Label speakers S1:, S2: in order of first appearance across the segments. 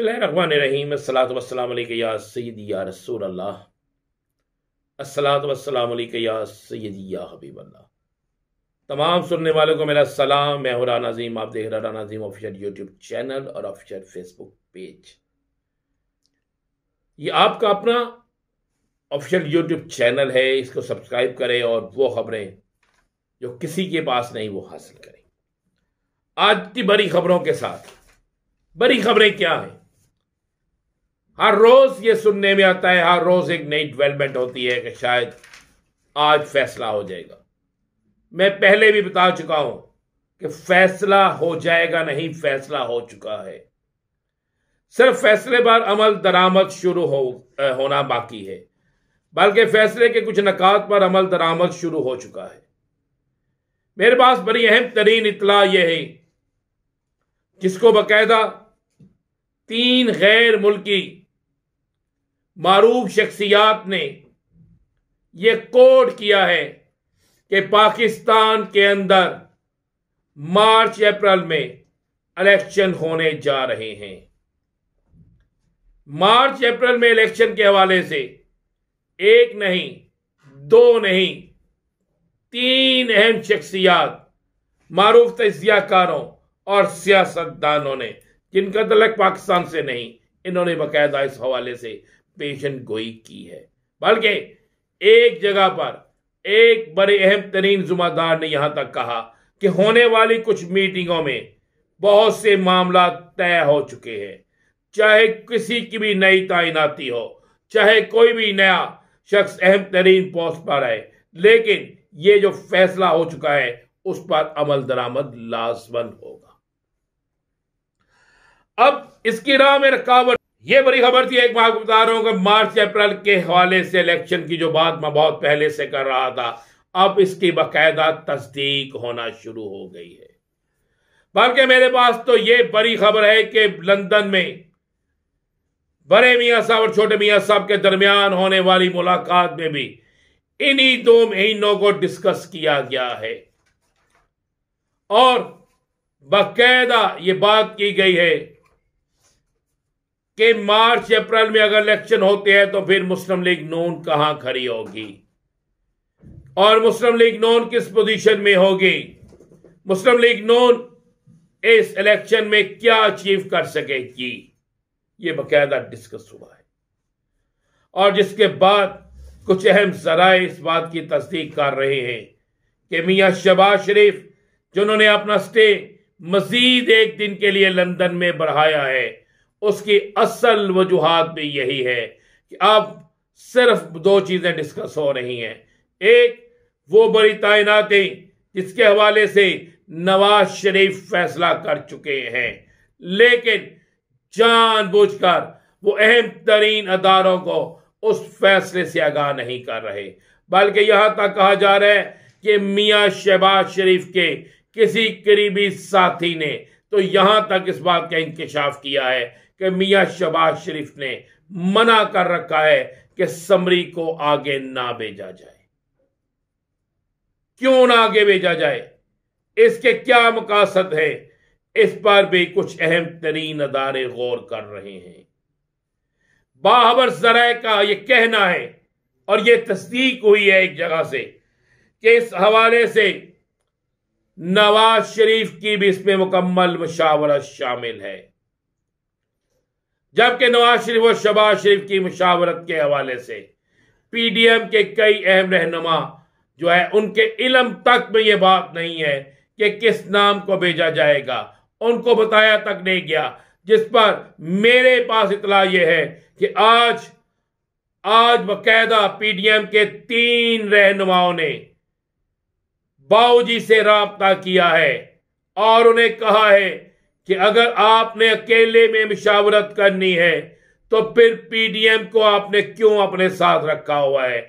S1: बसमीम सलातम सैद या रसूल या सैद या हबीब तमाम सुनने वालों को मेरा सलाम मैं हूँ राना नाजीम आप देख रहे Rana Nazim official YouTube channel और ऑफिशियल फेसबुक पेज ये आपका अपना ऑफिशियल यूट्यूब चैनल है इसको सब्सक्राइब करें और वो खबरें जो किसी के पास नहीं वो हासिल करें आज की बड़ी खबरों के साथ बड़ी खबरें क्या हैं हर रोज ये सुनने में आता है हर रोज एक नई डेवलपमेंट होती है कि शायद आज फैसला हो जाएगा मैं पहले भी बता चुका हूं कि फैसला हो जाएगा नहीं फैसला हो चुका है सिर्फ फैसले पर अमल दरामद शुरू हो होना बाकी है बल्कि फैसले के कुछ नकात पर अमल दरामद शुरू हो चुका है मेरे पास बड़ी अहम तरीन इतला यह है जिसको बाकायदा तीन गैर मुल्की मरूफ शख्सियात ने यह कोड किया है कि पाकिस्तान के अंदर मार्च अप्रैल में इलेक्शन होने जा रहे हैं मार्च अप्रैल में इलेक्शन के हवाले से एक नहीं दो नहीं तीन अहम शख्सियात मरूफ तजियाकारों और सियासतदानों ने जिनका तलक पाकिस्तान से नहीं इन्होंने बकायदा इस हवाले से पेशन गोई की है बल्कि एक जगह पर एक बड़े अहम तरीन जुम्मेदार ने यहां तक कहा कि होने वाली कुछ मीटिंगों में बहुत से मामला तय हो चुके हैं चाहे किसी की भी नई तैनाती हो चाहे कोई भी नया शख्स अहम तरीन पोस्ट पर आए लेकिन ये जो फैसला हो चुका है उस पर अमल दरामद लाजमंद होगा अब इसकी राह में रकावट ये बड़ी खबर थी एक मैं बता रहा हूं कि मार्च अप्रैल के हवाले से इलेक्शन की जो बात मैं बहुत पहले से कर रहा था अब इसकी बाकायदा तस्दीक होना शुरू हो गई है बल्कि मेरे पास तो ये बड़ी खबर है कि लंदन में बड़े मियाँ साहब और छोटे मियाँ साहब के दरमियान होने वाली मुलाकात में भी इन्हीं दो महीनों को डिस्कस किया गया है और बाकायदा ये बात की गई है कि मार्च अप्रैल में अगर इलेक्शन होते हैं तो फिर मुस्लिम लीग नून कहां खड़ी होगी और मुस्लिम लीग नून किस पोजीशन में होगी मुस्लिम लीग नून इस इलेक्शन में क्या अचीव कर सकेगी ये बकायदा डिस्कस हुआ है और जिसके बाद कुछ अहम जरा इस बात की तस्दीक कर रहे हैं कि मियां शबाज शरीफ जिन्होंने अपना स्टे मजीद एक दिन के लिए लंदन में बढ़ाया है उसकी असल वजूहत भी यही है कि अब सिर्फ दो चीज़ें डिस्कस हो रही हैं एक वो बड़ी तैनातें जिसके हवाले से नवाज शरीफ फैसला कर चुके हैं लेकिन जानबूझकर वो अहम तरीन अदारों को उस फैसले से आगाह नहीं कर रहे बल्कि यहां तक कहा जा रहा है कि मिया शहबाज शरीफ के किसी करीबी साथी ने तो यहां तक इस बात का इंकशाफ किया है कि मियाँ शबाज शरीफ ने मना कर रखा है कि समरी को आगे ना भेजा जाए क्यों ना आगे भेजा जाए इसके क्या मकासद है इस पर भी कुछ अहम तरीन अदारे गौर कर रहे हैं बाहबर जराय का यह कहना है और यह तस्दीक हुई है एक जगह से कि इस हवाले से नवाज शरीफ की भी इसमें मुकम्मल मुशावरत शामिल है जबकि नवाज शरीफ और शबाज शरीफ की मुशावरत के हवाले से पीडीएम के कई अहम रहनुमा जो है उनके इलम तक में ये बात नहीं है कि किस नाम को भेजा जाएगा उनको बताया तक नहीं गया जिस पर मेरे पास इतला यह है कि आज आज बकायदा पीडीएम के तीन रहनुमाओं ने बाऊजी से रबता किया है और उन्हें कहा है कि अगर आपने अकेले में मुशावरत करनी है तो फिर पीडीएम को आपने क्यों अपने साथ रखा हुआ है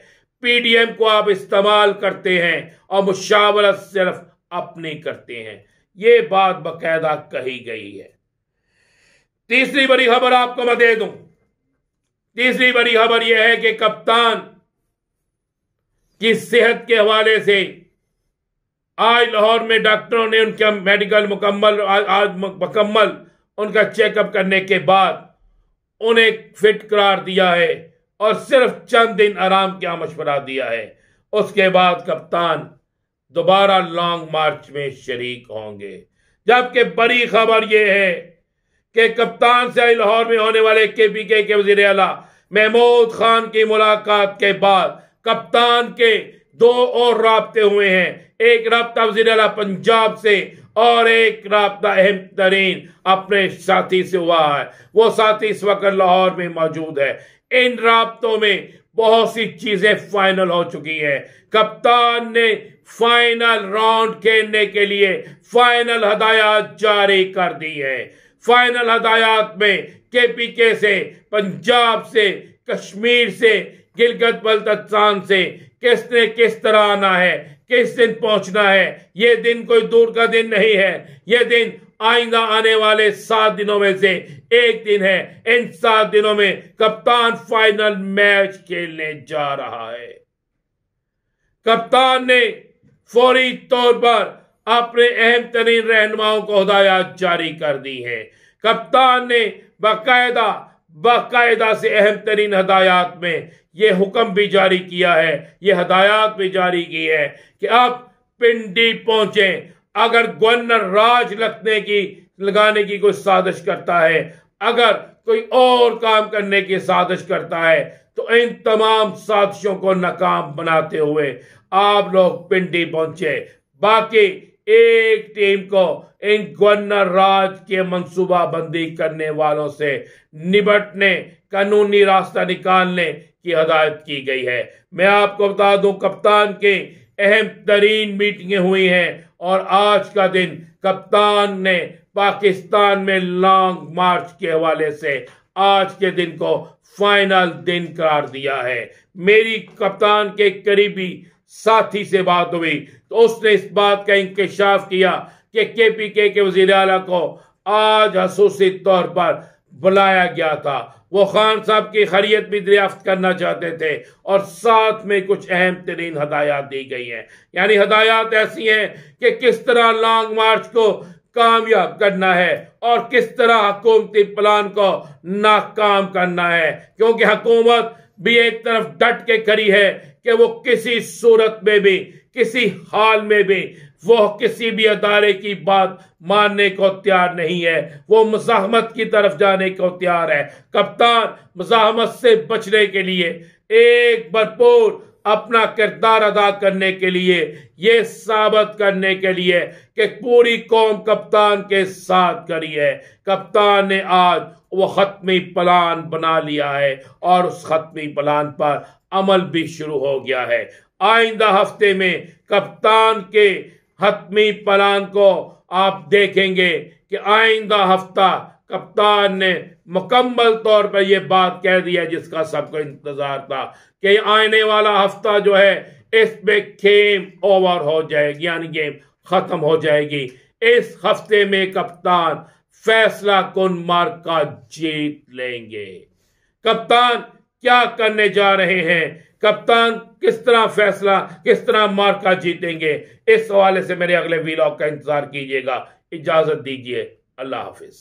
S1: पीडीएम को आप इस्तेमाल करते हैं और मुशावरत सिर्फ अपनी करते हैं ये बात बकायदा कही गई है तीसरी बड़ी खबर आपको मैं दे दूं तीसरी बड़ी खबर यह है कि कप्तान की सेहत के हवाले से आज लाहौर में डॉक्टरों ने उनका मेडिकल मुकम्मल आज, मुकम्मल उनका चेकअप करने के बाद उन्हें फिट करार दिया है और सिर्फ चंद दिन आराम का मशवरा दिया है उसके बाद कप्तान दोबारा लॉन्ग मार्च में शरीक होंगे जबकि बड़ी खबर यह है कि कप्तान से लाहौर में होने वाले के पी के, के वजीर अला महमूद खान की मुलाकात के बाद कप्तान के दो और रबते हुए हैं एक रबता वजीर पंजाब से और एक रबता अहम तरीन अपने साथी से हुआ है वो साथी इस वक्त लाहौर में मौजूद है इन रबतों में बहुत सी चीजें फाइनल हो चुकी हैं कप्तान ने फाइनल राउंड खेलने के लिए फाइनल हदायत जारी कर दी है फाइनल हदायत में के पी के से पंजाब से कश्मीर से गिलगत बल्तस्तान से किसने किस तरह आना है किस दिन पहुंचना है ये दिन कोई दूर का दिन नहीं है ये दिन आइंदा आने वाले सात दिनों में से एक दिन है इन सात दिनों में कप्तान फाइनल मैच खेलने जा रहा है कप्तान ने फौरी तौर पर अपने अहम तरीन रहनुमाओं को हदायत जारी कर दी है कप्तान ने बाकायदा बाकायदा से अहम तरीन हदायात में ये हुक्म भी जारी किया है ये हदायात भी जारी की है कि आप पिंडी पहुंचे अगर गवर्नर राज लगने की लगाने की कोई साजिश करता है अगर कोई और काम करने की साजिश करता है तो इन तमाम साजिशों को नाकाम बनाते हुए आप लोग पिंडी पहुंचे बाकी एक टीम को इन गवर्नर राज के बंदी करने वालों से निबटने कानूनी रास्ता निकालने की हदायत की गई है मैं आपको बता दूं कप्तान के अहम तरीन मीटिंगें हुई हैं और आज का दिन कप्तान ने पाकिस्तान में लॉन्ग मार्च के हवाले से आज के दिन को फाइनल दिन करार दिया है मेरी कप्तान के करीबी साथी से बात हुई तो उसने इस बात का इंकशाफ किया कि के पी के के वजीर अला को आज खसूसी तौर पर बुलाया गया था वो खान साहब की खरीत भी दरियाफ्त करना चाहते थे और साथ में कुछ अहम तरीन हदायत दी गई हैं यानी हदायत ऐसी हैं कि किस तरह लॉन्ग मार्च को कामयाब करना है और किस तरह हकूमती प्लान को नाकाम करना है क्योंकि हकूमत भी एक तरफ डट के खड़ी है कि वो किसी सूरत में भी किसी हाल में भी वो किसी भी अदारे की बात मानने को तैयार नहीं है वो मुजाहमत की तरफ जाने को तैयार है कप्तान मुजाहमत से बचने के लिए एक भरपूर अपना किरदार अदा करने के लिए ये साबित करने के लिए कि पूरी कौम कप्तान के साथ करी है कप्तान ने आज वो ख़त्मी प्लान बना लिया है और उस ख़त्मी प्लान पर अमल भी शुरू हो गया है आइंदा हफ्ते में कप्तान के हतमी प्लान को आप देखेंगे कि आइंदा हफ्ता कप्तान ने मुकम्मल तौर पर यह बात कह दिया जिसका सबको इंतजार था कि आने वाला हफ्ता जो है इस पे खेम ओवर हो जाएगी यानी गेम खत्म हो जाएगी इस हफ्ते में कप्तान फैसला कौन मार्का जीत लेंगे कप्तान क्या करने जा रहे हैं कप्तान किस तरह फैसला किस तरह मार्का जीतेंगे इस हवाले से मेरे अगले वीलॉग का इंतजार कीजिएगा इजाजत दीजिए अल्लाह हाफिज